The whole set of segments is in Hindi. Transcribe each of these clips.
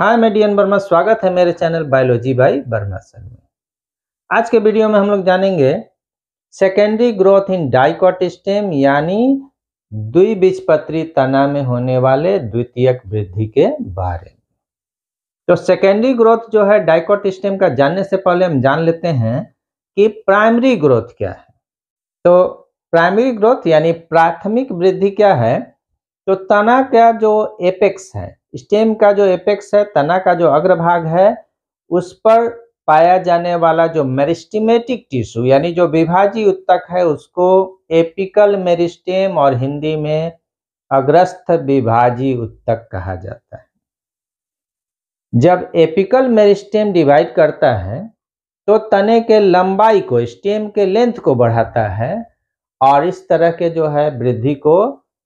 हाय मैं डी वर्मा स्वागत है मेरे channel biology by Verma sir में आज के वीडियो में हम लोग जानेंगे secondary growth in dicot stem यानी द्विबीजपत्री तना में होने वाले द्वितीयक वृद्धि के बारे में तो सेकेंडरी ग्रोथ जो है डाइकॉट स्टेम का जानने से पहले हम जान लेते हैं कि प्राइमरी ग्रोथ क्या है तो प्राइमरी ग्रोथ यानी प्राथमिक वृद्धि क्या है तो तना का जो एपेक्स है स्टेम का जो एपेक्स है तना का जो अग्रभाग है उस पर पाया जाने वाला जो मेरिस्टिमेटिक टिश्यू यानी जो विभाजी उत्तक है उसको एपिकल मेरिस्टेम और हिंदी में अग्रस्थ विभाजी उत्तक कहा जाता है जब एपिकल मेरिस्टेम डिवाइड करता है तो तने के लंबाई को स्टेम के लेंथ को बढ़ाता है और इस तरह के जो है वृद्धि को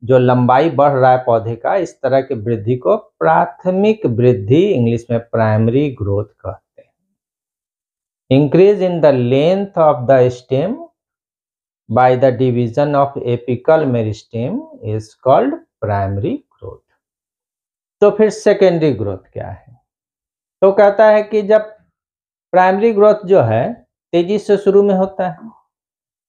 जो लंबाई बढ़ रहा है पौधे का इस तरह के वृद्धि को प्राथमिक वृद्धि इंग्लिश में प्राइमरी ग्रोथ कहते हैं increase in the length of the stem by the division of apical meristem is called primary growth तो फिर सेकेंडरी ग्रोथ क्या है तो कहता है कि जब प्राइमरी ग्रोथ जो है तेजी से शुरू में होता है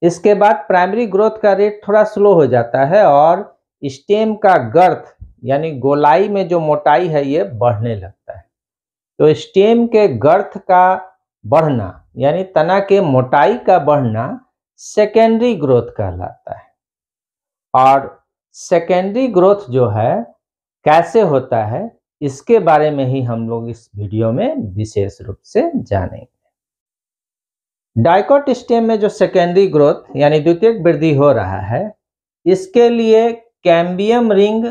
इसके बाद प्राइमरी ग्रोथ का रेट थोड़ा स्लो हो जाता है और स्टेम का गर्थ यानी गोलाई में जो मोटाई है ये बढ़ने लगता है तो स्टेम के गर्थ का बढ़ना यानी तना के मोटाई का बढ़ना सेकेंडरी ग्रोथ कहलाता है और सेकेंडरी ग्रोथ जो है कैसे होता है इसके बारे में ही हम लोग इस वीडियो में विशेष रूप से जानेंगे डायकोट स्टेम में जो सेकेंडरी ग्रोथ यानी द्वितीय वृद्धि हो रहा है इसके लिए कैम्बियम रिंग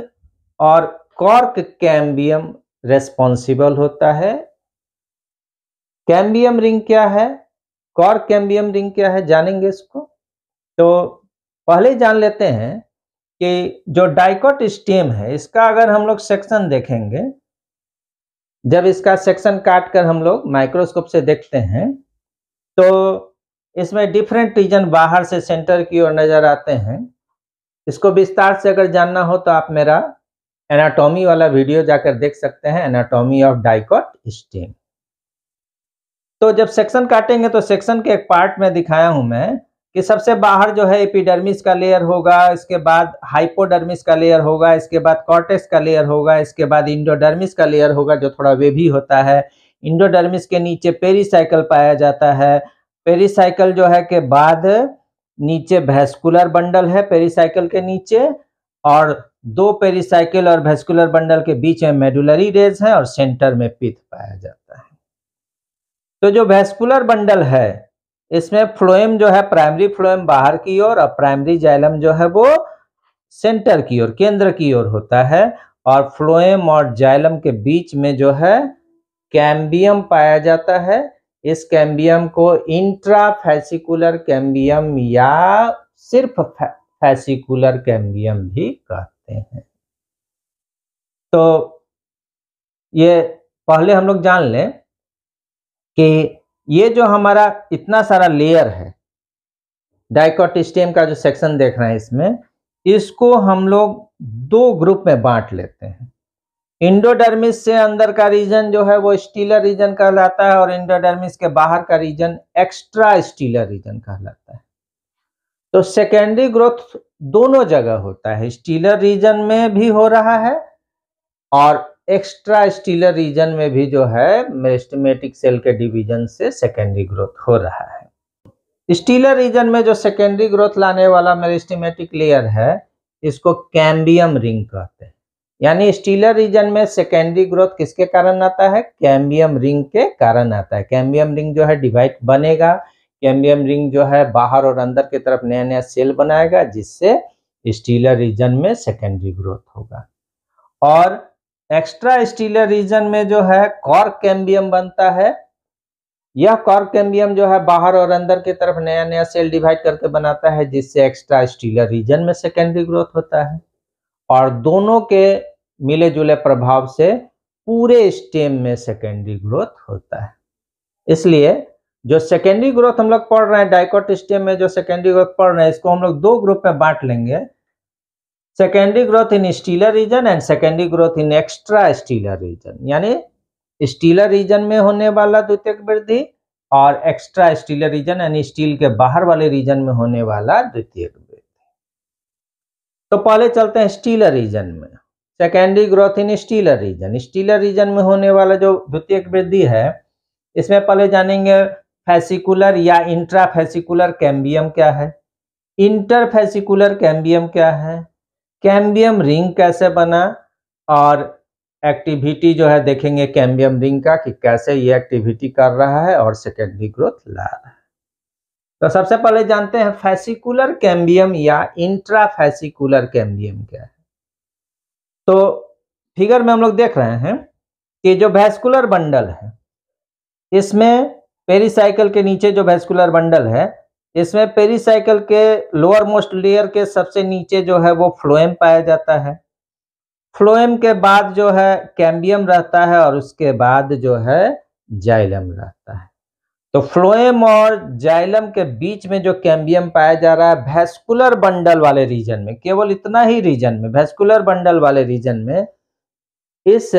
और कॉर्क कैम्बियम रेस्पॉन्सिबल होता है कैम्बियम रिंग क्या है कॉर्क कैम्बियम रिंग क्या है जानेंगे इसको तो पहले जान लेते हैं कि जो डाइकोट स्टेम है इसका अगर हम लोग सेक्शन देखेंगे जब इसका सेक्शन काट कर हम लोग माइक्रोस्कोप से देखते हैं तो इसमें डिफरेंट रीजन बाहर से सेंटर की ओर नज़र आते हैं इसको विस्तार से अगर जानना हो तो आप मेरा एनाटॉमी वाला वीडियो जाकर देख सकते हैं एनाटॉमी ऑफ डाइकॉट स्टेम तो जब सेक्शन काटेंगे तो सेक्शन के एक पार्ट में दिखाया हूं मैं कि सबसे बाहर जो है एपिडर्मिस का लेयर होगा इसके बाद हाइपोडर्मिस का लेयर होगा इसके बाद कॉर्टेक्स का लेयर होगा इसके बाद इंडोडर्मिस का लेयर होगा जो थोड़ा वेभी होता है इंडोडर्मिस के नीचे पेरीसाइकिल पाया जाता है पेरीसाइकिल जो है के बाद नीचे वेस्कुलर बंडल है पेरीसाइकिल के नीचे और दो पेरीसाइकिल और वेस्कुलर बंडल के बीच में मेडुलरी रेज है और सेंटर में पिथ पाया जाता है तो जो वेस्कुलर बंडल है इसमें फ्लोएम जो है प्राइमरी फ्लोएम बाहर की ओर और, और प्राइमरी जाइलम जो है वो सेंटर की ओर केंद्र की ओर होता है और फ्लोएम और जाइलम के बीच में जो है कैम्बियम पाया जाता है इस कैम्बियम को इंट्रा फैसिकुलर कैम्बियम या सिर्फ फैसिकुलर कैम्बियम भी कहते हैं तो ये पहले हम लोग जान लें कि ये जो हमारा इतना सारा लेयर है डाइकॉट स्टेम का जो सेक्शन देख रहे हैं इसमें इसको हम लोग दो ग्रुप में बांट लेते हैं इंडोडर्मिस से अंदर का रीजन जो है वो स्टीलर रीजन कहलाता है और इंडोडर्मिस के बाहर का रीजन एक्स्ट्रा स्टीलर रीजन कहलाता है तो सेकेंडरी ग्रोथ दोनों जगह होता है स्टीलर रीजन में भी हो रहा है और एक्स्ट्रा स्टीलर रीजन में भी जो है मेस्टमेटिक सेल के डिवीजन से सेकेंडरी ग्रोथ हो रहा है स्टीलर रीजन में जो सेकेंडरी ग्रोथ लाने वाला मेरिस्टमेटिक लेयर है इसको कैम्बियम रिंग कहते हैं यानी स्टीलर रीजन में सेकेंडरी ग्रोथ किसके कारण आता है कैम्बियम रिंग के कारण आता है कैम्बियम रिंग जो है डिवाइड बनेगा कैम्बियम रिंग जो है बाहर और अंदर की तरफ नया नया सेल बनाएगा जिससे स्टीलर रीजन में सेकेंडरी ग्रोथ होगा और एक्स्ट्रा स्टीलर रीजन में जो है कॉर्क कैम्बियम बनता है यह कॉर्क कैम्बियम जो है बाहर और अंदर की तरफ नया नया सेल डिवाइड करके बनाता है जिससे एक्स्ट्रा स्टीलर रीजन में सेकेंडरी ग्रोथ होता है और दोनों के मिले जुले प्रभाव से पूरे स्टेम में सेकेंडरी ग्रोथ होता है इसलिए जो सेकेंडरी ग्रोथ हम लोग पढ़ रहे हैं डाइकोट स्टेम में जो सेकेंडरी ग्रोथ पढ़ रहे हैं इसको हम लोग दो ग्रुप में बांट लेंगे secondary growth in stelar region and secondary growth in extra stelar region यानी स्टीलर रीजन में होने वाला द्वितीयक वृद्धि और एक्स्ट्रा स्टीलर रीजन यानी स्टील के बाहर वाले रीजन में होने वाला द्वितीय वृद्धि तो पहले चलते हैं स्टीलर रीजन में secondary growth in stelar region stelar region में होने वाला जो द्वितीयक वृद्धि है इसमें पहले जानेंगे फैसिकुलर या इंट्रा फैसिकुलर कैम्बियम क्या है इंटर फैसिकुलर कैम्बियम क्या है कैम्बियम रिंग कैसे बना और एक्टिविटी जो है देखेंगे कैम्बियम रिंग का कि कैसे ये एक्टिविटी कर रहा है और सेकेंडरी ग्रोथ ला रहा है तो सबसे पहले जानते हैं फैसिकुलर कैम्बियम या इंट्रा फैसिकुलर कैम्बियम क्या है तो फिगर में हम लोग देख रहे हैं कि जो वैस्कुलर बंडल है इसमें पेरीसाइकिल के नीचे जो वैस्कुलर बंडल है इसमें पेरीसाइकिल के लोअर मोस्ट लेयर के सबसे नीचे जो है वो फ्लोएम पाया जाता है फ्लोएम के बाद जो है कैम्बियम रहता है और उसके बाद जो है जाइलम रहता है तो फ्लोएम और जाइलम के बीच में जो कैम्बियम पाया जा रहा है वैस्कुलर बंडल वाले रीजन में केवल इतना ही रीजन में वैस्कुलर बंडल वाले रीजन में इस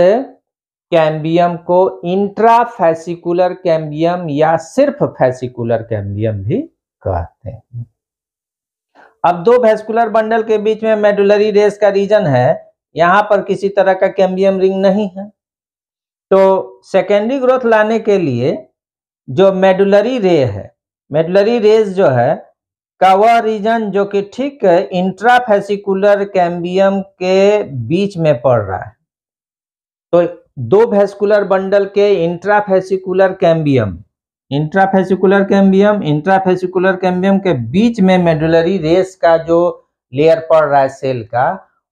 कैम्बियम को इंट्रा फैसिकुलर कैम्बियम या सिर्फ फैसिकुलर कैम्बियम भी कहते हैं अब दो वैस्कुलर बंडल के बीच में मेडुलरी रेस का रीजन है यहां पर किसी तरह का कैम्बियम रिंग नहीं है तो सेकेंडरी ग्रोथ लाने के लिए जो मेडुलरी रे है मेडुलरी रेज जो है का वह रीजन जो कि ठीक इंट्राफेसिकुलर कैम्बियम के बीच में पड़ रहा है तो दो फेस्कुलर बंडल के intrafascicular cambium intrafascicular cambium intrafascicular cambium के बीच में मेडुलरी रेस का जो लेयर पड़ रहा है सेल का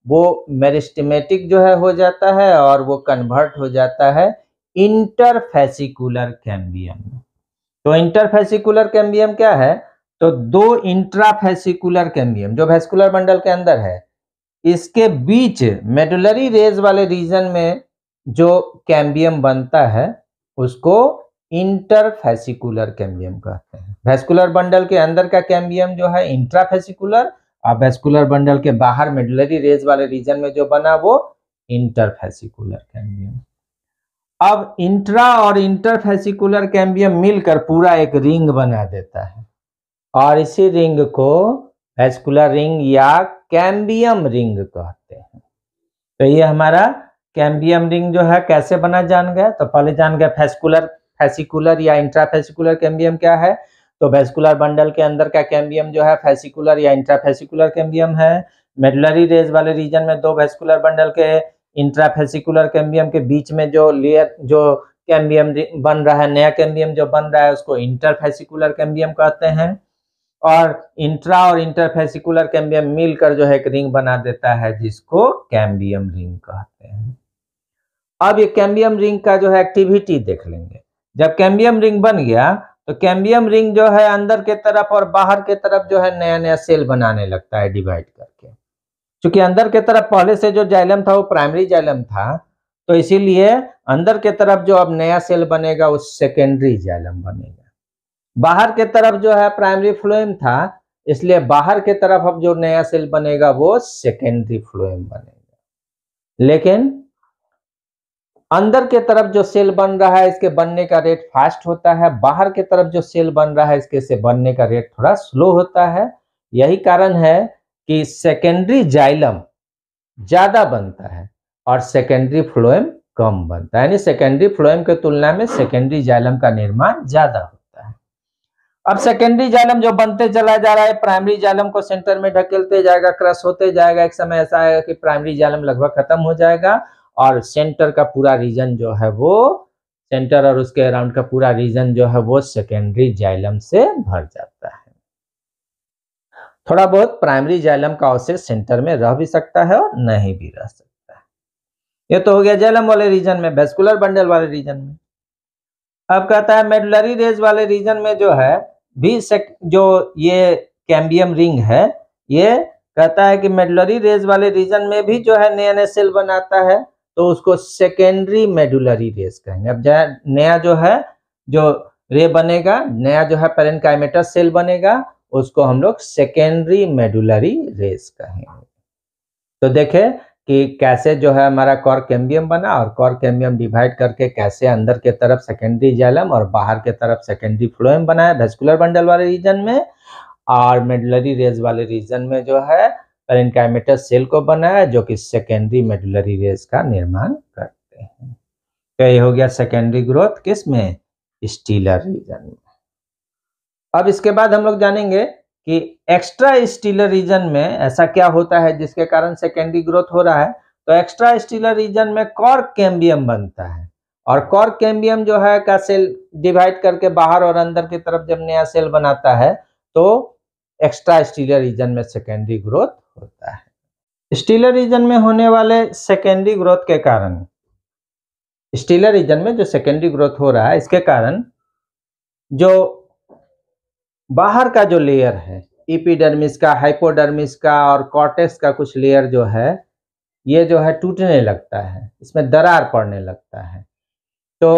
वो मेरिस्टमेटिक जो है हो जाता है और वो कन्वर्ट हो जाता है इंटरफेसिकुलर कैम्बियम में तो इंटरफेसिकुलर कैम्बियम क्या है तो दो इंट्राफेसिकुलर कैम्बियम जो वेस्कुलर बंडल के अंदर है इसके बीच मेडुलरी रेज वाले रीजन में जो कैम्बियम बनता है उसको इंटरफेसिकुलर कैम्बियम कहते हैं वेस्कुलर बंडल के अंदर का कैम्बियम जो है इंट्राफेसिकुलर और वेस्कुलर बंडल के बाहर मेडुलरी रेज वाले रीजन में जो बना वो इंटरफेसिकुलर कैम्बियम अब इंट्रा और इंटरफेसिकुलर कैम्बियम मिलकर पूरा एक रिंग बना देता है और इसी रिंग को वेस्कुलर रिंग या कैम्बियम रिंग कहते हैं तो ये हमारा कैम्बियम रिंग जो है कैसे बना जान गया तो पहले जान गया फेस्कुलर फेसिकुलर या इंट्राफेसिकुलर कैम्बियम क्या है तो वेस्कुलर बंडल के अंदर का कैम्बियम जो है फेसिकुलर या इंट्राफेसिकुलर कैम्बियम है मेडुलरी रेज वाले रीजन में दो वेस्कुलर बंडल के इंट्राफेसिकुलर कैम्बियम के बीच में जो लेयर जो कैम्बियम बन रहा है नया कैम्बियम जो बन रहा है उसको इंटरफेसिकुलर कैम्बियम कहते हैं और इंट्रा और इंटरफेसिकुलर कैम्बियम मिलकर जो है एक रिंग बना देता है जिसको कैम्बियम रिंग कहते हैं अब ये कैम्बियम रिंग का जो है एक्टिविटी देख लेंगे जब कैम्बियम रिंग बन गया तो कैम्बियम रिंग जो है अंदर के तरफ और बाहर के तरफ जो है नया नया सेल बनाने लगता है डिवाइड कर चूंकि अंदर के तरफ पहले से जो जाइलम था वो प्राइमरी जाइलम था तो इसीलिए अंदर के तरफ जो अब नया सेल बनेगा वो सेकेंडरी जाइलम बनेगा बाहर के तरफ जो है प्राइमरी फ्लोएम था इसलिए बाहर के तरफ अब जो नया सेल बनेगा वो सेकेंडरी फ्लोएम बनेगा लेकिन अंदर के तरफ जो सेल बन रहा है इसके बनने का रेट फास्ट होता है बाहर के तरफ जो सेल बन रहा है इसके से बनने का रेट थोड़ा स्लो होता है यही कारण है कि सेकेंडरी जाइलम ज़्यादा बनता है और सेकेंडरी फ्लोएम कम बनता है यानी सेकेंडरी फ्लोएम के तुलना में सेकेंडरी जाइलम का निर्माण ज़्यादा होता है अब सेकेंडरी जाइलम जो बनते चला जा रहा है प्राइमरी जाइलम को सेंटर में ढकेलते जाएगा क्रश होते जाएगा एक समय ऐसा आएगा कि प्राइमरी जाइलम लगभग खत्म हो जाएगा और सेंटर का पूरा रीजन जो है वो सेंटर और उसके अराउंड का पूरा रीजन जो है वो सेकेंडरी जाइलम से भर जाता है थोड़ा बहुत प्राइमरी जैलम का अवशेष सेंटर में रह भी सकता है और नहीं भी रह सकता है ये तो हो गया जैलम वाले रीजन में वेस्कुलर बंडल वाले रीजन में अब कहता है मेडुलरी रेज वाले रीजन में जो है भी सेक, जो ये कैम्बियम रिंग है ये कहता है कि मेडुलरी रेज वाले रीजन में भी जो है नया नया सेल बनाता है तो उसको सेकेंडरी मेडुलरी रेज कहेंगे अब नया जो है जो रे बनेगा नया जो है पेरेंकाइमेटर सेल बनेगा उसको हम लोग सेकेंडरी मेडुलरी रेस कहेंगे तो देखे कि कैसे जो है हमारा कॉर कैम्बियम बना और कॉर कैम्बियम डिवाइड करके कैसे अंदर के तरफ सेकेंडरी जैलम और बाहर के तरफ सेकेंडरी फ्लोएम बनाया वेस्कुलर बंडल वाले रीजन में और मेडुलरी रेज वाले रीजन में जो है पेरिनकाइमेटस सेल को बनाया जो कि सेकेंडरी मेडुलरी रेज का निर्माण करते हैं तो ये हो गया सेकेंडरी ग्रोथ किस में स्टीलर रीजन में अब इसके बाद हम लोग जानेंगे कि एक्स्ट्रा स्टीलर रीजन में ऐसा क्या होता है जिसके कारण सेकेंडरी ग्रोथ हो रहा है तो एक्स्ट्रा स्टीलर रीजन में कॉर कैम्बियम बनता है और कॉर कैम्बियम जो है का सेल डिवाइड करके बाहर और अंदर की तरफ जब नया सेल बनाता है तो एक्स्ट्रा स्टीलर रीजन में सेकेंडरी ग्रोथ होता है स्टीलर रीजन में होने वाले सेकेंडरी ग्रोथ के कारण स्टीलर रीजन में जो सेकेंडरी ग्रोथ हो रहा है इसके कारण जो बाहर का जो लेयर है इपीडर्मिस का हाइपोडर्मिस का और कॉटेक्स का कुछ लेयर जो है ये जो है टूटने लगता है इसमें दरार पड़ने लगता है तो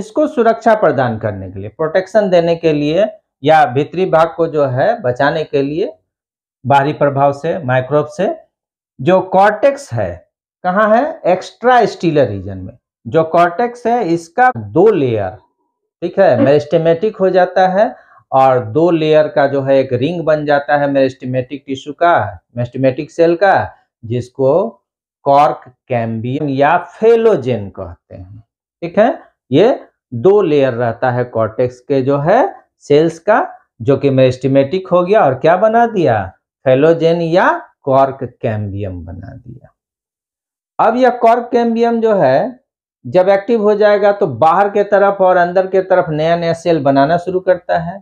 इसको सुरक्षा प्रदान करने के लिए प्रोटेक्शन देने के लिए या भीतरी भाग को जो है बचाने के लिए बाहरी प्रभाव से माइक्रोब से जो कॉर्टेक्स है कहाँ है एक्स्ट्रा स्टीलर रीजन में जो कॉर्टेक्स है इसका दो लेयर ठीक है मेरिस्टेमेटिक हो जाता है और दो लेयर का जो है एक रिंग बन जाता है मेरेस्टिमेटिक टिश्यू का मेस्टिमेटिक सेल का जिसको कॉर्क कैम्बियम या फेलोजेन कहते हैं ठीक है ये दो लेयर रहता है कॉर्टेक्स के जो है सेल्स का जो कि मेरेस्टिमेटिक हो गया और क्या बना दिया फेलोजेन या कॉर्क कैम्बियम बना दिया अब यह कॉर्क कैम्बियम जो है जब एक्टिव हो जाएगा तो बाहर के तरफ और अंदर के तरफ नया नया सेल बनाना शुरू करता है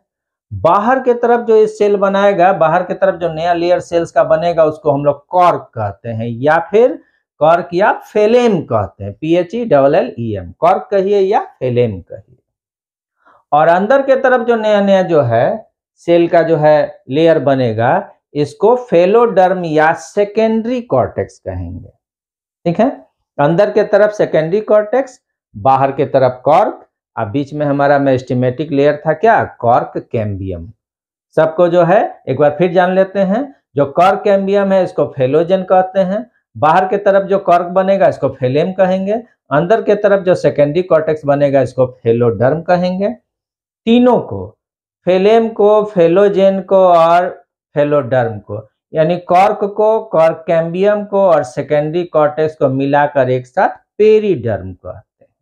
बाहर के तरफ जो ये सेल बनाएगा बाहर के तरफ जो नया लेयर सेल्स का बनेगा उसको हम लोग कॉर्क कहते हैं या फिर कॉर्क या फेलेम कहते हैं P H E double L E M cork कहिए या फेलेम कहिए और अंदर के तरफ जो नया नया जो है सेल का जो है लेयर बनेगा इसको फेलोडर्म या सेकेंडरी कॉर्टेक्स कहेंगे ठीक है अंदर के तरफ सेकेंडरी कॉर्टेक्स बाहर के तरफ कॉर्क अब बीच में हमारा मेस्टिमेटिक लेयर था क्या कॉर्क कैम्बियम सबको जो है एक बार फिर जान लेते हैं जो कॉर्क कैम्बियम है इसको फेलोजन कहते हैं बाहर के तरफ जो कॉर्क बनेगा इसको फेलेम कहेंगे अंदर के तरफ जो सेकेंडरी कॉर्टेक्स बनेगा इसको फेलोडर्म कहेंगे तीनों को फेलेम को फेलोजेन को और फेलोडर्म को यानी कॉर्क को कॉर्क कैम्बियम को और सेकेंडरी कॉर्टेक्स को मिलाकर एक साथ पेरीडर्म कहते हैं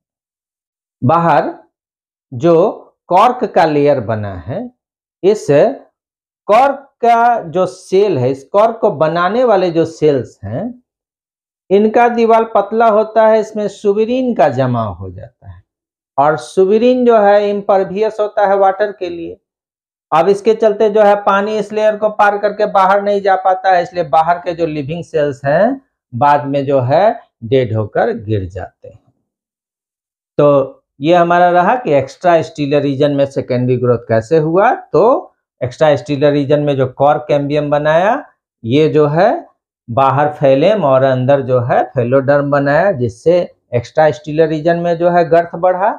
बाहर जो कॉर्क का लेयर बना है इस कॉर्क का जो सेल है इस कॉर्क को बनाने वाले जो सेल्स हैं इनका दीवार पतला होता है इसमें सुबरीन का जमा हो जाता है और सुविरीन जो है इम्परभियस होता है वाटर के लिए अब इसके चलते जो है पानी इस लेयर को पार करके बाहर नहीं जा पाता है इसलिए बाहर के जो लिविंग सेल्स हैं बाद में जो है डेड होकर गिर जाते हैं तो ये हमारा रहा कि एक्स्ट्रा स्टीलर रीजन में सेकेंडरी ग्रोथ कैसे हुआ तो एक्स्ट्रा स्टीलर रीजन में जो कॉर कैम्बियम बनाया ये जो है बाहर फैलेम और अंदर जो है फेलोडर्म बनाया जिससे एक्स्ट्रा स्टीलर रीजन में जो है गर्थ बढ़ा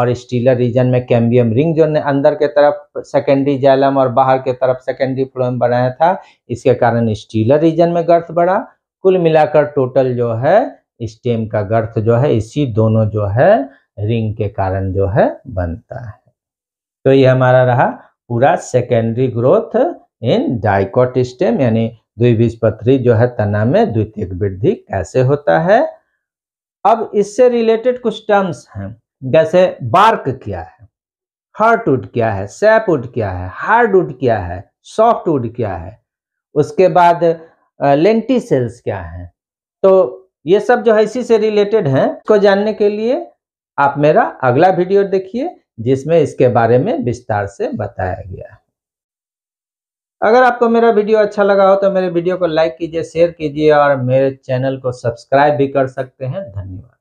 और स्टीलर रीजन में कैम्बियम रिंग जो ने अंदर के तरफ सेकेंडरी जैलम और बाहर के तरफ सेकेंडरी फ्लोएम बनाया था इसके कारण स्टीलर रीजन में गर्थ बढ़ा कुल मिलाकर टोटल जो है स्टेम का गर्थ जो है इसी दोनों जो है रिंग के कारण जो है बनता है तो ये हमारा रहा पूरा secondary growth in dicot stem यानी द्विबीजपत्री जो है तना में द्वितीयक वृद्धि कैसे होता है अब इससे रिलेटेड कुछ टर्म्स हैं जैसे बार्क क्या है उड क्या है सैप उड क्या है हार्ड उड क्या है सॉफ्ट उड क्या है उसके बाद लेंटी सेल्स क्या है तो ये सब जो है इसी से रिलेटेड हैं इसको जानने के लिए आप मेरा अगला वीडियो देखिए जिसमें इसके बारे में विस्तार से बताया गया है अगर आपको मेरा वीडियो अच्छा लगा हो तो मेरे वीडियो को लाइक कीजिए शेयर कीजिए और मेरे चैनल को सब्सक्राइब भी कर सकते हैं धन्यवाद